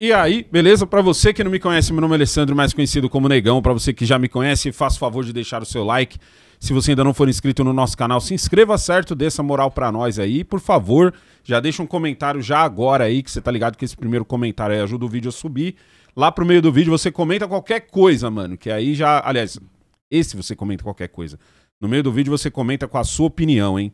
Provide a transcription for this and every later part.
E aí, beleza? Para você que não me conhece, meu nome é Alessandro, mais conhecido como Negão. Para você que já me conhece, faça o favor de deixar o seu like. Se você ainda não for inscrito no nosso canal, se inscreva certo, dê essa moral para nós aí. Por favor, já deixa um comentário já agora aí, que você tá ligado que esse primeiro comentário aí ajuda o vídeo a subir. Lá pro meio do vídeo você comenta qualquer coisa, mano, que aí já, aliás, esse você comenta qualquer coisa. No meio do vídeo você comenta com a sua opinião, hein?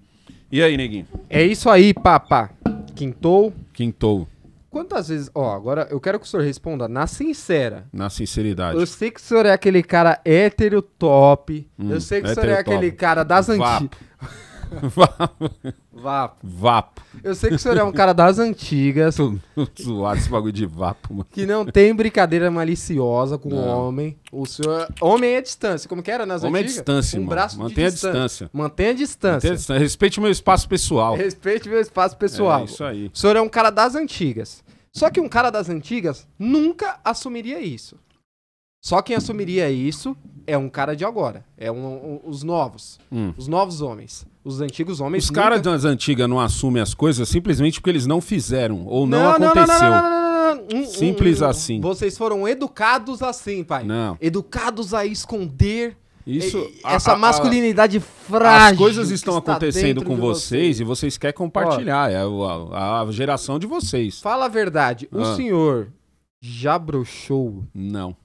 E aí, neguinho? É isso aí, papá. Quintou? Quintou. Quantas vezes. Ó, agora eu quero que o senhor responda na sincera. Na sinceridade. Eu sei que o senhor é aquele cara hétero top. Hum, eu sei que o senhor é aquele cara das antigas. Vapo. vapo. Vapo. Eu sei que o senhor é um cara das antigas. Tô zoado esse bagulho de vapo, mano. Que não tem brincadeira maliciosa com o homem. O senhor. Homem é distância. Como que era nas homem é antigas? Homem é distância, um Braço Mantenha distância. distância. Mantenha a distância. Mantenha a distância. Respeite o meu espaço pessoal. Respeite o meu espaço pessoal. É isso aí. O senhor é um cara das antigas. Só que um cara das antigas nunca assumiria isso. Só quem assumiria isso é um cara de agora. É um, um, os novos. Hum. Os novos homens. Os antigos homens. Os nunca... caras das antigas não assumem as coisas simplesmente porque eles não fizeram ou não, não aconteceu. Não, não, um, Simples um, um, assim. Vocês foram educados assim, pai. Não. Educados a esconder isso, essa a, a, masculinidade frágil. As coisas estão acontecendo com vocês, você. e vocês querem compartilhar. é a, a, geração de vocês. Fala a verdade. Ah. O senhor já broxou? Não.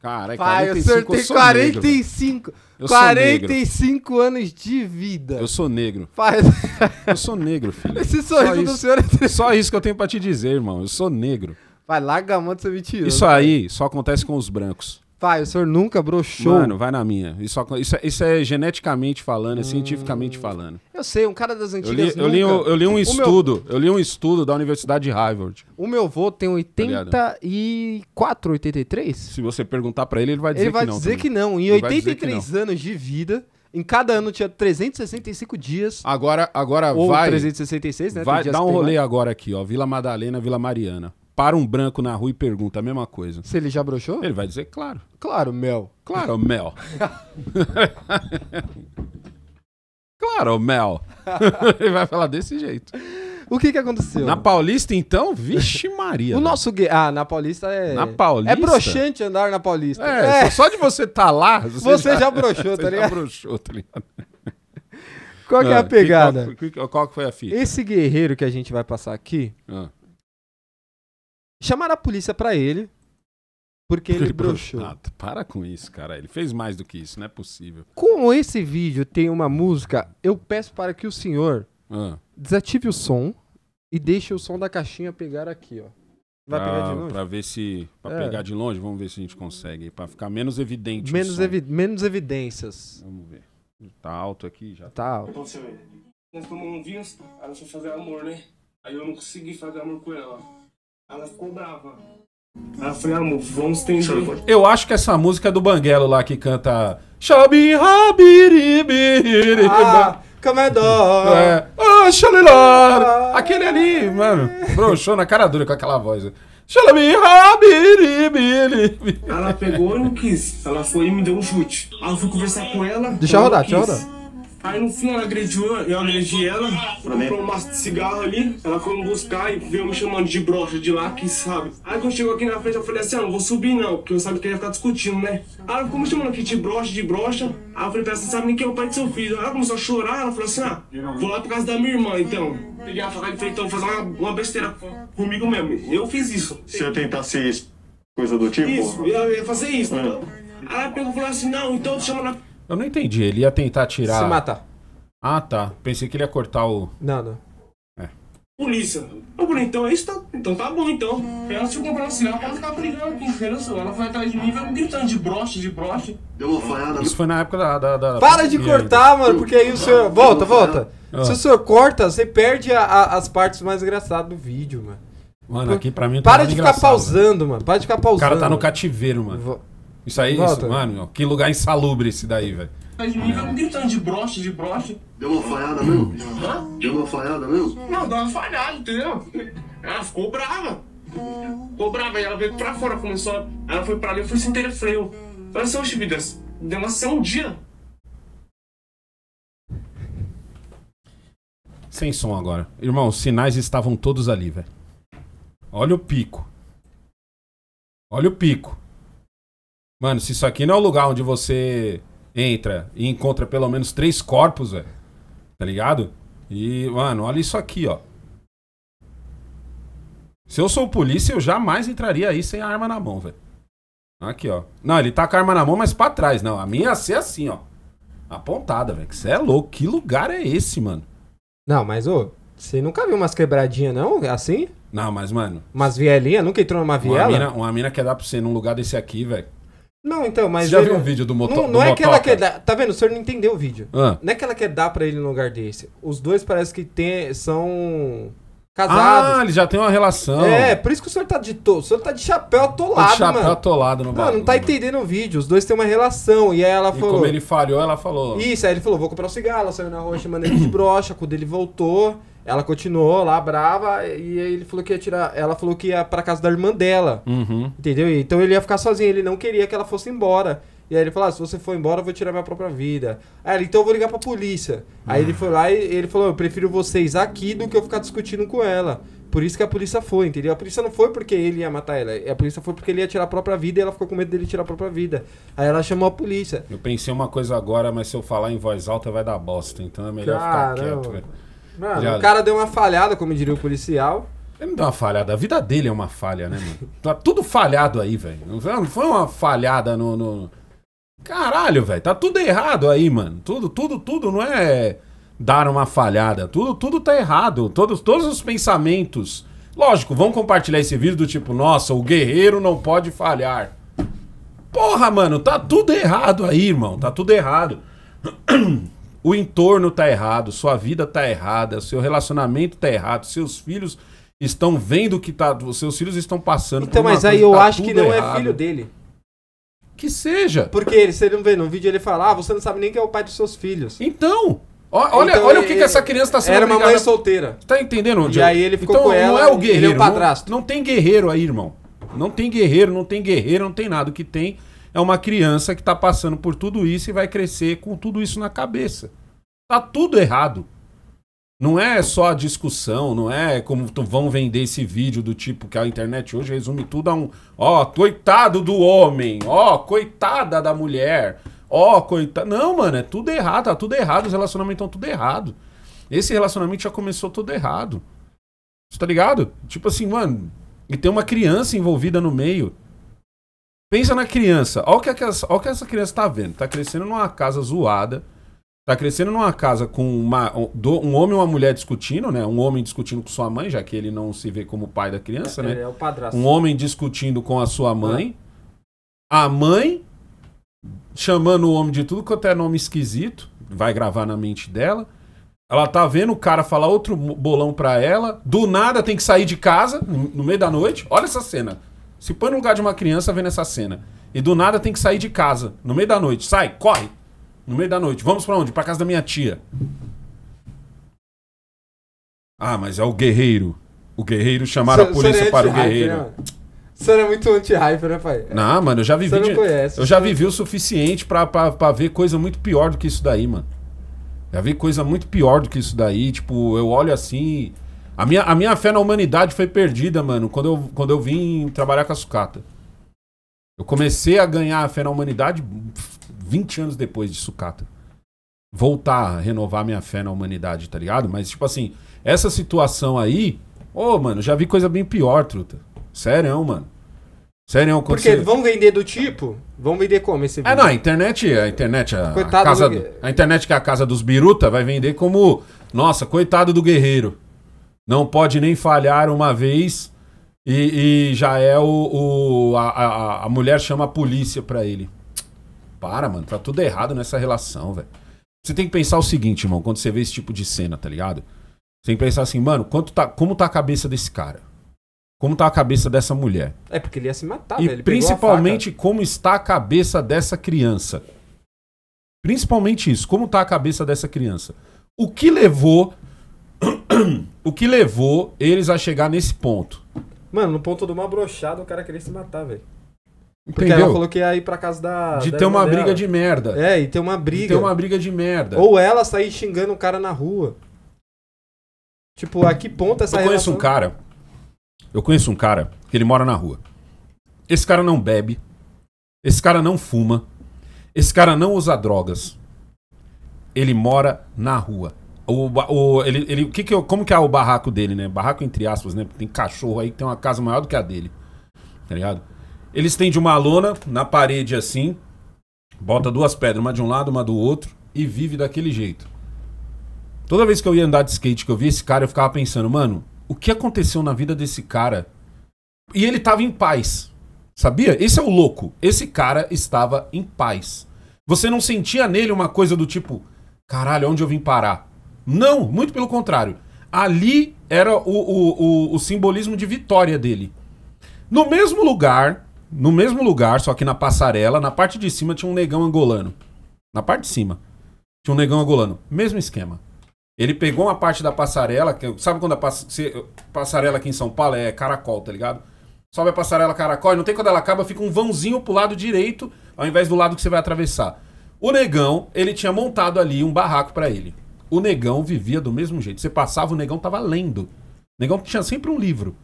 Cara, é Pai, 45 eu sou 45. Negro, 45 anos de vida. Eu sou negro. Pai, eu sou negro, filho. Esse sorriso do senhor é Só isso que eu tenho pra te dizer, irmão. Eu sou negro. Vai, larga a mão de ser mentiroso. Isso aí só acontece com os brancos. Pai, o senhor nunca broxou. Mano, vai na minha. Isso, isso, é- isso é geneticamente falando, é cientificamente hum. falando. Eu sei, um cara das antigas. Eu li, eu li, eu li um o estudo. Meu... Eu li um estudo da Universidade de Harvard. O meu avô tem 84, tá 83? Se você perguntar para ele, ele vai dizer ele vai que não. ele vai dizer que não. Em 83 anos de vida. Em cada ano tinha 365 dias. Agora, agora ou vai. 366, né? Vai, dá um rolê agora aqui, ó. Vila Madalena, Vila Mariana para um branco na rua e pergunta a mesma coisa. Se ele já broxou? Ele vai dizer, claro. Claro, Mel. Claro, Mel. claro, Mel. ele vai falar desse jeito. O que que aconteceu? Na Paulista, então, vixe Maria. o né? nosso Ah, na Paulista é. Na Paulista. É broxante andar na Paulista. É, é. só de você estar tá lá. Você, você já, tá já broxou, tá ligado? Já broxou, tá ligado? Qual que ah, é a ah, pegada? Que, qual, qual, que foi a fita? Esse guerreiro que a gente vai passar aqui, ah. Chamaram a polícia para ele, porque ele, ele broxou. Ah, para com isso, cara. Ele fez mais do que isso, não é possível. Como esse vídeo tem uma música, eu peço para que o senhor ah. desative o som e deixe o som da caixinha pegar aqui, ó. Vai pra, pegar de longe? Pra ver se. Pra é. pegar de longe, vamos ver se a gente consegue. Pra ficar menos evidente. Menos, evi menos evidências. Vamos ver. Tá alto aqui já. Tá alto. então senhor Nós tomamos um vinho, ela foi fazer amor, né? Aí eu não consegui fazer amor com ela. Ela ficou brava. Ela falou, amor, vamos tentar. Eu acho que essa música é do Banguelo lá que canta. Xabi Rabiribiriba. Ah, Camedó. É. Ah, Aquele ali, mano. Broxou na cara dura com aquela voz. Xalabi Ela pegou e não quis. Ela foi e me deu um chute. Aí eu fui conversar com ela. Deixa rodar, deixa rodar. Aí no fim ela agrediu, eu agredi ela, comprou um maço de cigarro ali, ela foi me buscar e veio me chamando de brocha de lá, que sabe. Aí quando chegou aqui na frente eu falei assim, ah, não vou subir não, porque eu sabia que ia ficar discutindo, né? Aí ela ficou me chamando aqui de brocha, de brocha. Aí eu falei pra ela, você sabe nem quem é o pai do seu filho. Aí ela começou a chorar, ela falou assim, ah, vou lá por causa da minha irmã, então. Peguei a faca e falei, então, fazer uma, uma besteira comigo mesmo. Eu fiz isso. Se eu tentasse coisa do tipo? Isso, eu ia fazer isso. É. Aí ela pegou e falou assim, não, então chama na eu não entendi. Ele ia tentar tirar. Se matar. Ah, tá. Pensei que ele ia cortar o. Nada. É. Polícia. então é isso, tá... então tá bom, então. Ela se comprar um assim, sinal pra ficar brigando aqui, entendeu? Ela foi atrás de mim, veio gritando de broche, de broche. Deu uma falhada. Isso foi na época da... da, da... Para de cortar, aí, mano, porque aí o senhor... Volta, volta. Ah. Se o senhor corta, você perde a, a, as partes mais engraçadas do vídeo, mano. Mano, aqui pra mim tá Para de ficar pausando, mano. Para de ficar pausando. O cara tá no cativeiro, mano. Isso aí, isso, mano, que lugar insalubre esse daí, velho. Mas de broche, de broche. Deu uma falhada mesmo? Hã? Deu uma falhada mesmo? Não, deu uma falhada, entendeu? Ela ficou brava. Ficou brava e ela veio pra fora, começou. Ela foi pra ali, eu fui se freio. Assim, Olha só, chividas deu uma um dia. Sem som agora. Irmão, os sinais estavam todos ali, velho. Olha o pico. Olha o pico. Mano, se isso aqui não é o lugar onde você entra e encontra pelo menos três corpos, velho. Tá ligado? E, mano, olha isso aqui, ó. Se eu sou polícia, eu jamais entraria aí sem a arma na mão, velho. Aqui, ó. Não, ele tá com a arma na mão, mas pra trás. Não, a minha ia ser assim, ó. Apontada, velho. Que você é louco. Que lugar é esse, mano? Não, mas, ô, você nunca viu umas quebradinhas, não? Assim? Não, mas, mano. Umas vielinhas? Nunca entrou numa viela? Uma mina, uma mina quer dar pra você num lugar desse aqui, velho. Não, então, mas. Você já ele... viu um vídeo do motor? Não, não do é motoca. que ela quer dar. Tá vendo? O senhor não entendeu o vídeo. Ah. Não é que ela quer dar pra ele no lugar desse. Os dois parece que tem, são casados. Ah, ele já tem uma relação. É, por isso que o senhor tá de to... o senhor tá de chapéu atolado, tá de chapéu mano. atolado no bagulho. Não, não tá entendendo o vídeo. Os dois têm uma relação. E aí ela falou. E como ele falhou, ela falou. Isso, aí ele falou: vou comprar um cigarro, ela saiu na rocha, mandei ele de brocha, quando ele voltou. Ela continuou lá brava e ele falou que ia tirar. Ela falou que ia pra casa da irmã dela. Uhum. Entendeu? Então ele ia ficar sozinho, ele não queria que ela fosse embora. E aí ele falou: ah, se você for embora, eu vou tirar minha própria vida. Aí ela, então eu vou ligar pra polícia. Uhum. Aí ele uhum. foi lá e ele falou: eu prefiro vocês aqui do que eu ficar discutindo com ela. Por isso que a polícia foi, entendeu? A polícia não foi porque ele ia matar ela. A polícia foi porque ele ia tirar a própria vida e ela ficou com medo dele tirar a própria vida. Aí ela chamou a polícia. Eu pensei uma coisa agora, mas se eu falar em voz alta vai dar bosta. Então é melhor Caramba. ficar quieto, velho. Mano, o cara deu uma falhada, como diria o policial. Ele não deu uma falhada. A vida dele é uma falha, né, mano? Tá tudo falhado aí, velho. Não foi uma falhada no. no... Caralho, velho. Tá tudo errado aí, mano. Tudo, tudo, tudo não é dar uma falhada. Tudo, tudo tá errado. Todos, todos os pensamentos. Lógico, vão compartilhar esse vídeo do tipo, nossa, o guerreiro não pode falhar. Porra, mano, tá tudo errado aí, irmão. Tá tudo errado. o entorno tá errado, sua vida tá errada, seu relacionamento tá errado, seus filhos estão vendo o que tá, seus filhos estão passando Então, mas aí eu tá acho que não é errado. é filho dele. Que seja. Porque ele, você não vê, no vídeo ele fala: "Ah, você não sabe nem quem é o pai dos seus filhos". Então, Olha, então, olha ele, o é, que, que essa criança está sendo Era uma mãe solteira. Tá entendendo onde? E eu... aí ele ficou então, com ela. Não é o guerreiro. Ele é o padrasto. Não, não, tem guerreiro aí, irmão. Não tem guerreiro, não tem guerreiro, não tem nada. O que tem é uma criança que está passando por tudo isso e vai crescer com tudo isso na cabeça. Tá tudo errado. Não é só a discussão, não é como vão vender esse vídeo do tipo que a internet hoje resume tudo a um ó, oh, coitado do homem, ó, oh, coitada da mulher, ó, oh, coitado. Não, mano, é tudo errado, tá tudo errado, os relacionamentos estão tudo errado. Esse relacionamento já começou todo errado. Você tá ligado? Tipo assim, mano, e tem uma criança envolvida no meio. Pensa na criança. Olha o que, olha o que essa criança está vendo. Está crescendo numa casa zoada. Está crescendo numa casa com uma, um homem e uma mulher discutindo, né? Um homem discutindo com sua mãe, já que ele não se vê como pai da criança, né? é, né? É o padrasto. Um homem discutindo com a sua mãe. A mãe chamando o homem de tudo quanto é nome esquisito. Vai gravar na mente dela. Ela tá vendo o cara falar outro bolão pra ela. Do nada tem que sair de casa no meio da noite. Olha essa cena. Se põe no lugar de uma criança vendo essa cena. E do nada tem que sair de casa, no meio da noite. Sai, corre! No meio da noite. Vamos para onde? Para casa da minha tia. Ah, mas é o guerreiro. O guerreiro chamar a polícia é para o guerreiro. Né, você é muito anti-hype, né, pai? Não, mano, eu já vivi. Você não conhece, eu já né? vivi o suficiente pra, pra, pra ver coisa muito pior do que isso daí, mano. Já vi coisa muito pior do que isso daí. Tipo, eu olho assim. A minha, a minha fé na humanidade foi perdida, mano, quando eu, quando eu vim trabalhar com a sucata. Eu comecei a ganhar a fé na humanidade 20 anos depois de sucata. Voltar a renovar minha fé na humanidade, tá ligado? Mas, tipo assim, essa situação aí. Ô, oh, mano, já vi coisa bem pior, truta. Sério, mano. Sério, Porque você... vão vender do tipo? Vão vender como esse é, vídeo? É, não, a internet, a internet, a, coitado a casa, do... a internet que é a casa dos biruta vai vender como, nossa, coitado do guerreiro não pode nem falhar uma vez e, e já é o. o a, a, a, mulher chama a polícia pra ele. Para, mano, tá tudo errado nessa relação, velho. Você tem que pensar o seguinte, irmão, quando você vê esse tipo de cena, tá ligado? Você tem que pensar assim, mano, quanto tá, como tá a cabeça desse cara? Como tá a cabeça dessa mulher? É, porque ele ia se matar, e velho. principalmente como está a cabeça dessa criança. Principalmente isso, como tá a cabeça dessa criança. O que levou o que levou eles a chegar nesse ponto? Mano, no ponto de uma brochada, o cara queria se matar, velho. Porque eu ela falou que ia ir pra casa da. De da ter uma dela. briga de merda. É, e ter uma briga. De ter uma briga de merda. Ou ela sair xingando o cara na rua. Tipo, a que ponto essa Eu conheço relação... um cara. Eu conheço um cara que ele mora na rua. Esse cara não bebe. Esse cara não fuma. Esse cara não usa drogas. Ele mora na rua. O, o, ele, ele, que que, como que é o barraco dele, né? Barraco entre aspas, né? Porque tem cachorro aí que tem uma casa maior do que a dele. Tá ligado? Ele estende uma lona na parede assim, bota duas pedras, uma de um lado, uma do outro, e vive daquele jeito. Toda vez que eu ia andar de skate, que eu via esse cara, eu ficava pensando, mano, o que aconteceu na vida desse cara? E ele tava em paz. Sabia? Esse é o louco. Esse cara estava em paz. Você não sentia nele uma coisa do tipo, caralho, onde eu vim parar? Não, muito pelo contrário. Ali era o, o, o, o simbolismo de vitória dele. No mesmo lugar, no mesmo lugar, só que na passarela, na parte de cima tinha um negão angolano. Na parte de cima. Tinha um negão angolano. Mesmo esquema. Ele pegou uma parte da passarela, que, sabe quando a passarela aqui em São Paulo é caracol, tá ligado? Sobe a passarela caracol e não tem quando ela acaba, fica um vãozinho pro lado direito, ao invés do lado que você vai atravessar. O negão, ele tinha montado ali um barraco para ele o negão vivia do mesmo jeito. Você passava, o negão tava lendo. O negão tinha sempre um livro.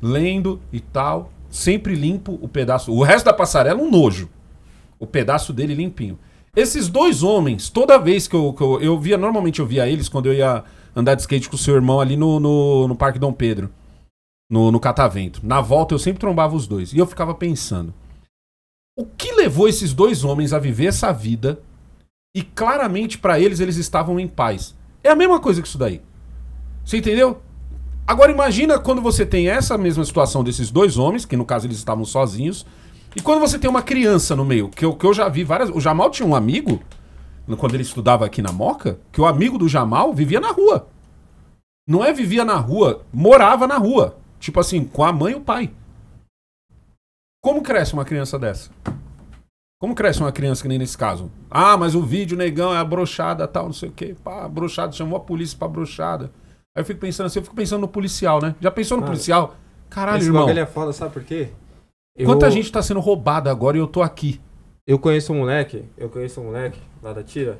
Lendo e tal. Sempre limpo o pedaço. O resto da passarela, um nojo. O pedaço dele limpinho. Esses dois homens, toda vez que eu, que eu, eu via, normalmente eu via eles quando eu ia andar de skate com o seu irmão ali no, no, no Parque Dom Pedro, no, no Catavento. Na volta eu sempre trombava os dois. E eu ficava pensando: o que levou esses dois homens a viver essa vida e claramente para eles, eles estavam em paz. É a mesma coisa que isso daí. Você entendeu? Agora imagina quando você tem essa mesma situação desses dois homens, que no caso eles estavam sozinhos, e quando você tem uma criança no meio, que eu, que eu já vi várias. O Jamal tinha um amigo, quando ele estudava aqui na Moca, que o amigo do Jamal vivia na rua. Não é vivia na rua, morava na rua. Tipo assim, com a mãe e o pai. Como cresce uma criança dessa? Como cresce uma criança que nem nesse caso? Ah, mas o vídeo, negão, é a brochada tal, não sei o quê. Pá, brochada, chamou a polícia pra brochada. Aí eu fico pensando assim, eu fico pensando no policial, né? Já pensou no ah, policial? Caralho, esse irmão. Esse é foda, sabe por quê? Eu... Quanta gente tá sendo roubada agora e eu tô aqui? Eu conheço um moleque, eu conheço um moleque lá da Tira.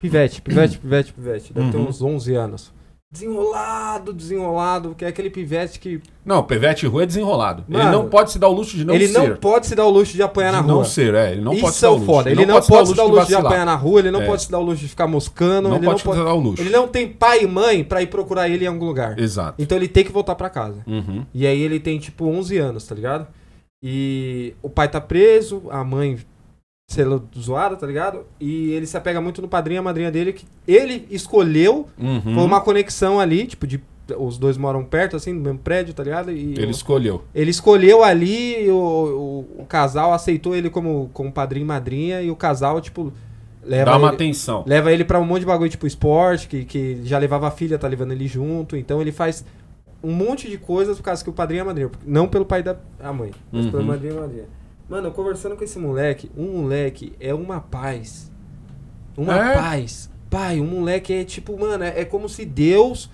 Pivete, pivete, pivete, pivete. Deve uhum. ter uns 11 anos desenrolado, desenrolado, que é aquele pivete que. Não, pivete ruim, é desenrolado. Mano, ele não pode se dar o luxo de não ele ser. Ele não pode se dar o luxo de apanhar de na rua. Não ser, é. Ele não Isso pode se é dar o luxo. foda. Ele, ele não, pode, pode se dar o luxo, de, de, apanhar na rua, ele não é. pode se dar o luxo de ficar moscando. Não ele pode não pode se dar o luxo. Ele não tem pai e mãe para ir procurar ele em algum lugar. Exato. Então ele tem que voltar para casa. Uhum. E aí ele tem, tipo, 11 anos, tá ligado? E o pai tá preso, a mãe ser zoada, tá ligado? E ele se apega muito no padrinho e a madrinha dele, que ele escolheu, uhum. foi uma conexão ali, tipo, de os dois moram perto, assim, no mesmo prédio, tá ligado? E ele o, escolheu. Ele escolheu ali, o, o, o, casal aceitou ele como, como padrinho e madrinha, e o casal, tipo, leva. Dá uma ele, atenção. Leva ele pra um monte de bagulho, tipo, esporte, que, que já levava a filha, tá levando ele junto, então ele faz um monte de coisas por causa que o padrinho é madrinha. Não pelo pai da a mãe, mas uhum. pela madrinha e madrinha. Mano, conversando com esse moleque, um moleque é uma paz. Uma é? paz. Pai, um moleque é tipo, mano, é, é como se Deus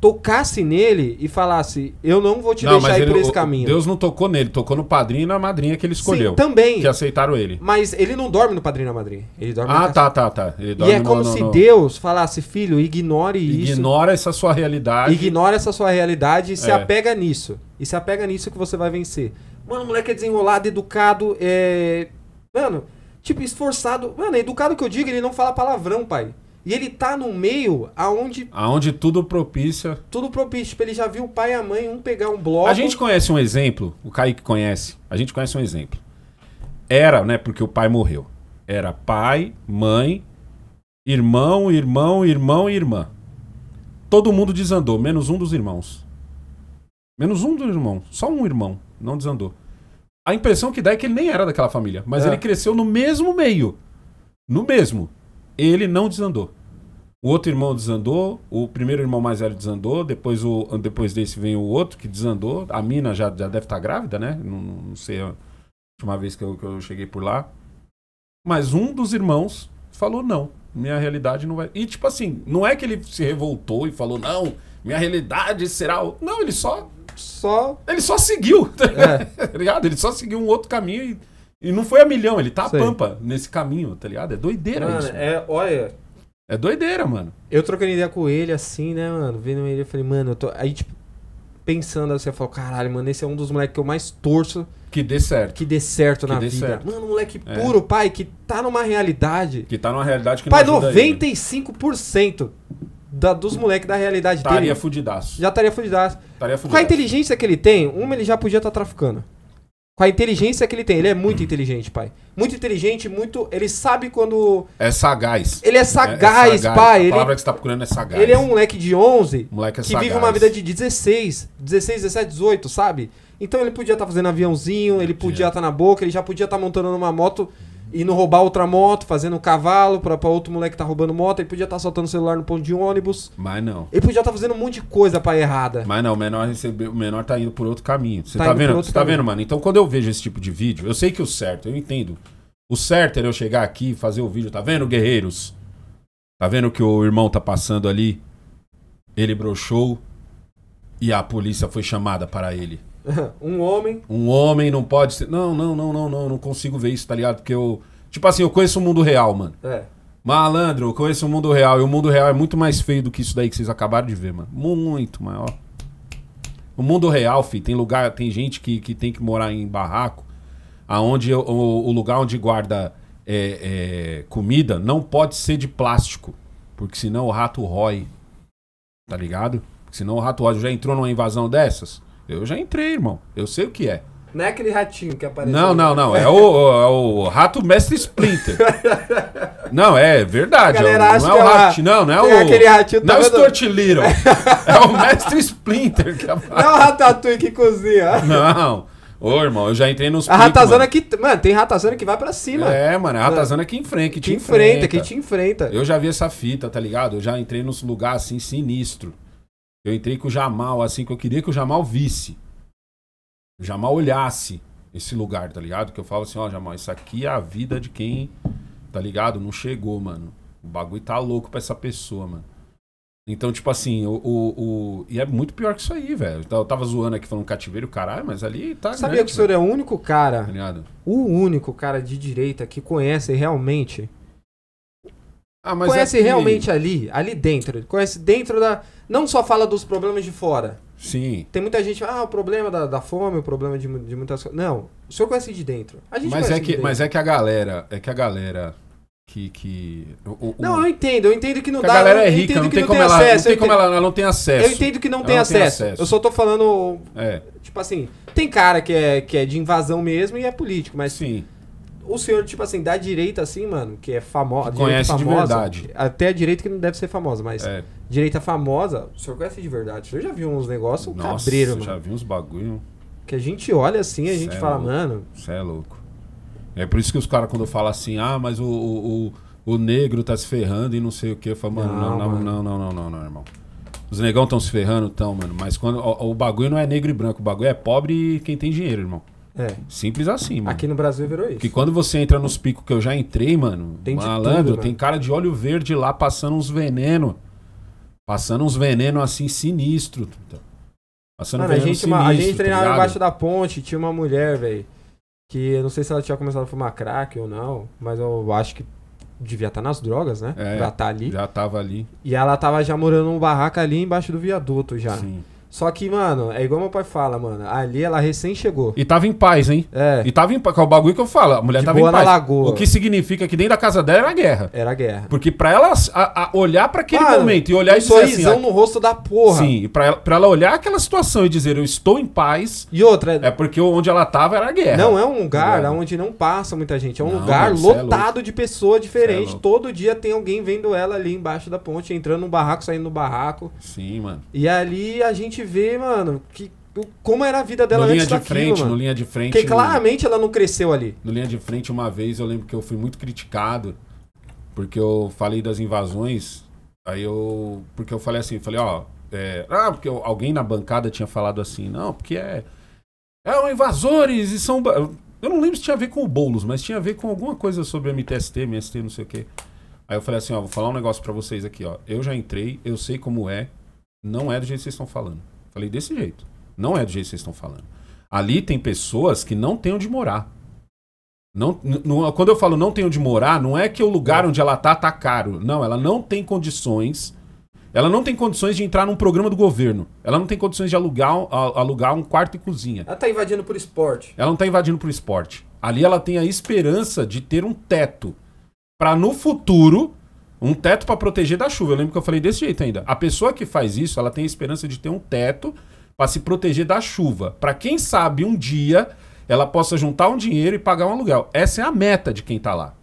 tocasse nele e falasse: Eu não vou te não, deixar ir por esse caminho. Deus não tocou nele, tocou no padrinho e na madrinha que ele escolheu. Sim, também. Que aceitaram ele. Mas ele não dorme no padrinho e na madrinha. Ele dorme Ah, tá, tá, tá. Ele dorme e é no, como no, se no... Deus falasse: Filho, ignore Ignora isso. Ignora essa sua realidade. Ignora essa sua realidade e é. se apega nisso. E se apega nisso que você vai vencer. Mano, o moleque é desenrolado, educado, é. Mano, tipo, esforçado. Mano, é educado que eu digo, ele não fala palavrão, pai. E ele tá no meio aonde. Aonde tudo propicia. Tudo propício. Tipo, ele já viu o pai e a mãe, um pegar um bloco. A gente conhece um exemplo, o Kaique conhece. A gente conhece um exemplo. Era, né? Porque o pai morreu. Era pai, mãe, irmão, irmão, irmão e irmã. Todo mundo desandou, menos um dos irmãos. Menos um dos irmãos. Só um irmão não desandou a impressão que dá é que ele nem era daquela família, mas é. ele cresceu no mesmo meio. No mesmo. Ele não desandou. O outro irmão desandou, o primeiro irmão mais velho desandou, depois, o, depois desse vem o outro que desandou. A mina já, já deve estar tá grávida, né? Não, não sei a última vez que eu, que eu cheguei por lá. Mas um dos irmãos falou: não, minha realidade não vai. E tipo assim, não é que ele se revoltou e falou: não, minha realidade será. O... Não, ele só só. Ele só seguiu, tá é. ligado? É. Ele só seguiu um outro caminho e, e não foi a milhão, ele tá Sei. a pampa nesse caminho, tá ligado? É doideira mano, isso. É, olha. É doideira, mano. Eu trocando ideia com ele assim, né, mano? Vendo ele, eu falei, mano, eu tô. Aí, tipo, pensando, assim, você falou, caralho, mano, esse é um dos moleques que eu mais torço. Que dê certo. Que dê certo que na dê vida. Certo. Mano, moleque é. puro, pai, que tá numa realidade. Que tá numa realidade que pai, não Pai, 95%. Ele da, dos moleques da realidade taria dele. Estaria fudidaço. Já estaria fudidaço. fudidaço. Com a inteligência que ele tem, uma ele já podia estar tá traficando. Com a inteligência que ele tem. Ele é muito inteligente, pai. Muito inteligente, muito. Ele sabe quando. É sagaz. Ele é sagaz, é, é sagaz. pai. A ele... palavra que você está procurando é sagaz. Ele é um moleque de 11. moleque é que vive uma vida de 16, 16, 17, 18, sabe? Então ele podia estar tá fazendo aviãozinho, ele podia estar tá na boca, ele já podia estar tá montando numa moto indo roubar outra moto, fazendo um cavalo pra, pra outro moleque que tá roubando moto. Ele podia estar tá soltando celular no ponto de ônibus. Mas não. Ele podia estar tá fazendo um monte de coisa pra errada. Mas não, o menor, recebeu, o menor tá indo por outro caminho. Você tá, tá vendo? Você tá vendo, mano? Então quando eu vejo esse tipo de vídeo, eu sei que o certo, eu entendo. O certo era eu chegar aqui e fazer o vídeo. Tá vendo, guerreiros? Tá vendo que o irmão tá passando ali? Ele broxou e a polícia foi chamada para ele. um homem. Um homem não pode ser. Não, não, não, não, não, não consigo ver isso, tá ligado? Porque eu. Tipo assim, eu conheço o mundo real, mano. É. Malandro, eu conheço o mundo real. E o mundo real é muito mais feio do que isso daí que vocês acabaram de ver, mano. Muito maior. O mundo real, fi, tem lugar, tem gente que, que tem que morar em barraco, aonde o, o lugar onde guarda é, é, comida não pode ser de plástico. Porque senão o rato rói. Tá ligado? Porque senão o rato rói. Já entrou numa invasão dessas? Eu já entrei, irmão. Eu sei o que é. Não é aquele ratinho que apareceu. Não, não, não. É o, o, é o rato mestre Splinter. não, é verdade. É o, não é o é ratinho. Não, não é o. Aquele ratinho não é o Stort Little. é o mestre Splinter que aparece. Não é o Ratatouille que cozinha. Não. Ô, irmão, eu já entrei nos. A pico, ratazana mano. que. Mano, tem ratazana que vai pra cima. É, mano, é a ratazana que enfrenta, que te enfrenta, enfrenta. Que te enfrenta. Eu já vi essa fita, tá ligado? Eu já entrei nos lugares assim sinistro. Eu entrei com o Jamal, assim, que eu queria que o Jamal visse. O Jamal olhasse esse lugar, tá ligado? Que eu falo assim, ó, Jamal, isso aqui é a vida de quem, tá ligado? Não chegou, mano. O bagulho tá louco pra essa pessoa, mano. Então, tipo assim, o, o, o, E é muito pior que isso aí, velho. Eu tava zoando aqui falando cativeiro, caralho, mas ali tá. Sabia grande, que o senhor é o único cara. Tá o único cara de direita que conhece realmente ah, conhece é realmente ali, ali dentro. Conhece dentro da. Não só fala dos problemas de fora. Sim. Tem muita gente, ah, o problema da, da fome, o problema de, de muitas coisas. Não, o senhor conhece de dentro. A gente mas é que, de Mas é que a galera, é que a galera que. que o, não, eu entendo, eu entendo que não que dá. A galera é rica, não, tem, como ela, acesso, não tem como ela, ela não tem acesso. Eu entendo que não, tem, não acesso. tem, acesso. Eu só tô falando. É. Tipo assim, tem cara que é, que é de invasão mesmo e é político, mas. Sim o senhor, tipo assim, da direita assim, mano, que é famo... que conhece famosa. Conhece de verdade. Até a direita que não deve ser famosa, mas é. direita famosa, o senhor conhece de verdade. O senhor já viu uns negócios Nossa, cabreiro, mano. já vi uns bagulho. Que a gente olha assim, a gente é fala, mano. Você é louco. É por isso que os caras, quando falam assim, ah, mas o, o, o, negro tá se ferrando e não sei o que, eu falo, mano, não, não, mano. não, não, não, não, não, não, irmão. Os negão estão se ferrando, tão, mano. Mas quando o, o, bagulho não é negro e branco, o bagulho é pobre e quem tem dinheiro, irmão. É. Simples assim, mano. Aqui no Brasil virou isso. Que quando você entra nos picos que eu já entrei, mano, tem malandro, tudo, tem cara de óleo verde lá passando uns veneno. Passando uns veneno assim sinistro. Tá? Passando mano, veneno a gente, sinistro. a tá gente treinava tá embaixo da ponte, tinha uma mulher, velho, que eu não sei se ela tinha começado a fumar crack ou não, mas eu acho que devia estar tá nas drogas, né? É, já tá ali. Já tava ali. E ela tava já morando num barraca ali embaixo do viaduto já. Sim. Só que, mano, é igual meu pai fala, mano. Ali ela recém chegou. E tava em paz, hein? É. E tava em paz. Com é o bagulho que eu falo. A mulher De tava boa em paz. Na lagoa. O que significa que dentro da casa dela era guerra. Era guerra. Porque pra ela a, a olhar para aquele mano, momento e olhar um e assim. Ah, no rosto da porra. Sim, pra ela, pra ela olhar aquela situação e dizer eu estou em paz. E outra. É porque onde ela tava era guerra. Não, é um lugar é. onde não passa muita gente. É um não, lugar mano, é lotado é de pessoa diferente. É Todo dia tem alguém vendo ela ali embaixo da ponte, entrando no barraco, saindo no barraco. Sim, mano. E ali a gente gente vê, mano, que, como era a vida dela no antes linha de daquilo, frente, mano. No linha de frente. Porque claramente ela não cresceu ali. No linha de frente, uma vez eu lembro que eu fui muito criticado porque eu falei das invasões. Aí eu. Porque eu falei assim, falei, ó. É, ah, porque eu, alguém na bancada tinha falado assim, não, porque é. É, invasores e são. Eu não lembro se tinha a ver com o Boulos, mas tinha a ver com alguma coisa sobre MTST, MST, não sei o quê. Aí eu falei assim, ó, vou falar um negócio para vocês aqui, ó. Eu já entrei, eu sei como é, não é do jeito que vocês estão falando. Falei desse jeito. Não é do jeito que vocês estão falando. Ali tem pessoas que não têm onde morar. Não, não, quando eu falo não tem onde morar, não é que o lugar onde ela tá tá caro. Não, ela não tem condições. Ela não tem condições de entrar num programa do governo. Ela não tem condições de alugar, alugar um quarto e cozinha. Ela tá invadindo por esporte. Ela não tá invadindo por esporte. Ali ela tem a esperança de ter um teto para no futuro um teto para proteger da chuva. Eu lembro que eu falei desse jeito ainda. A pessoa que faz isso, ela tem a esperança de ter um teto para se proteger da chuva. Para quem sabe um dia ela possa juntar um dinheiro e pagar um aluguel. Essa é a meta de quem está lá.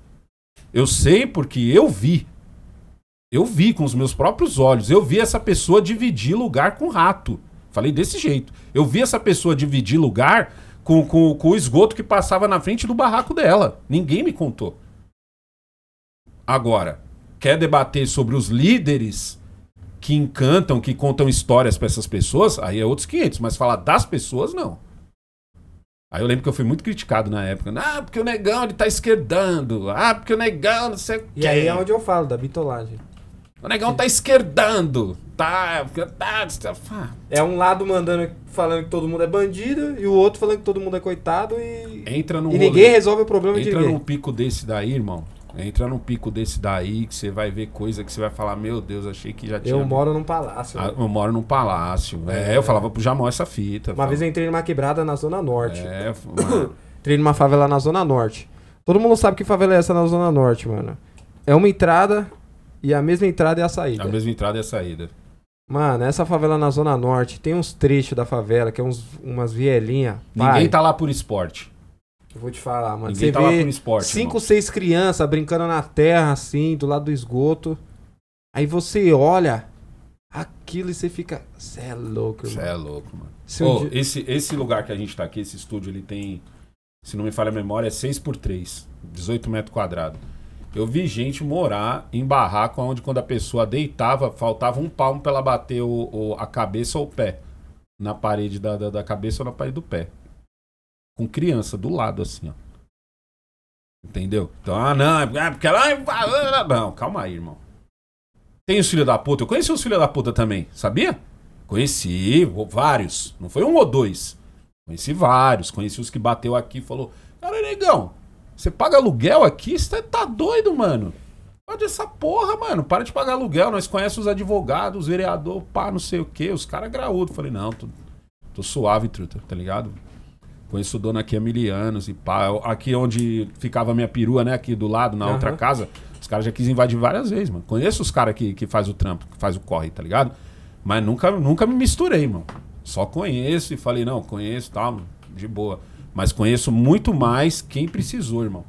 Eu sei porque eu vi. Eu vi com os meus próprios olhos. Eu vi essa pessoa dividir lugar com rato. Falei desse jeito. Eu vi essa pessoa dividir lugar com, com, com o esgoto que passava na frente do barraco dela. Ninguém me contou. Agora, quer debater sobre os líderes que encantam, que contam histórias para essas pessoas, aí é outros 500, mas falar das pessoas, não. Aí eu lembro que eu fui muito criticado na época. Ah, porque o negão ele tá esquerdando. Ah, porque o negão não sei o quê. E aí é onde eu falo, da bitolagem. O negão tá esquerdando. Tá, tá, tá. É um lado mandando, falando que todo mundo é bandido e o outro falando que todo mundo é coitado e. Entra no E ninguém resolve o problema Entra de Entra num pico desse daí, irmão. Entra num pico desse daí que você vai ver coisa que você vai falar, meu Deus, achei que já tinha. Ah, né? Eu moro num palácio. Ah, eu moro num palácio. É, é. eu falava pro Jamal essa fita. Uma vez eu entrei numa quebrada na Zona Norte. É, mano. entrei numa favela na Zona Norte. Todo mundo sabe que favela é essa na Zona Norte, mano. É uma entrada e a mesma entrada é a saída. A mesma entrada é a saída. Mano, essa favela na Zona Norte tem uns trechos da favela, que é uns, umas vielinhas. Ninguém tá lá por esporte. Eu vou te falar, mano. Ninguém você tá vê esporte, cinco, irmão. seis crianças brincando na terra, assim, do lado do esgoto. Aí você olha aquilo e você fica. Você é louco, irmão. Você é louco, mano. Oh, dia... esse, esse lugar que a gente tá aqui, esse estúdio, ele tem, se não me falha a memória, é 6 por 3 18 metros quadrados. Eu vi gente morar em barraco onde quando a pessoa deitava, faltava um palmo para ela bater o, o, a cabeça ou o pé. Na parede da, da, da cabeça ou na parede do pé com criança do lado, assim, ó. Entendeu? Então, ah, não, é porque ah, ela. Ah, ah, não, calma aí, irmão. Tem os filhos da puta. Eu conheci os filhos da puta também, sabia? Conheci vários. Não foi um ou dois. Conheci vários. Conheci os que bateu aqui e falou: Cara, negão, você paga aluguel aqui? Você tá doido, mano. Pode essa porra, mano. Para de pagar aluguel. Nós conhecemos os advogados, os vereadores, pá, não sei o quê. Os caras graúdos. Falei, não, tô, tô suave, truta, tá ligado? Conheço o dono aqui há mil anos assim, e pá. Aqui onde ficava a minha perua, né? Aqui do lado, na uhum. outra casa. Os caras já quis invadir várias vezes, mano. Conheço os caras que, que faz o trampo, que faz o corre, tá ligado? Mas nunca, nunca me misturei, mano. Só conheço e falei, não, conheço, tá, de boa. Mas conheço muito mais quem precisou, irmão.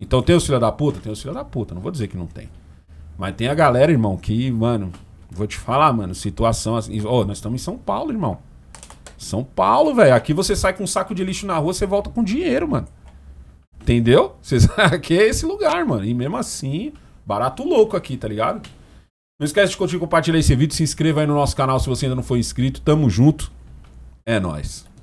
Então tem os filhos da puta? Tem os filhos da puta, não vou dizer que não tem. Mas tem a galera, irmão, que, mano, vou te falar, mano, situação assim. Ô, oh, nós estamos em São Paulo, irmão. São Paulo, velho. Aqui você sai com um saco de lixo na rua, você volta com dinheiro, mano. Entendeu? aqui é esse lugar, mano. E mesmo assim, barato louco aqui, tá ligado? Não esquece de curtir, compartilhar esse vídeo, se inscreva aí no nosso canal se você ainda não for inscrito. Tamo junto. É nós.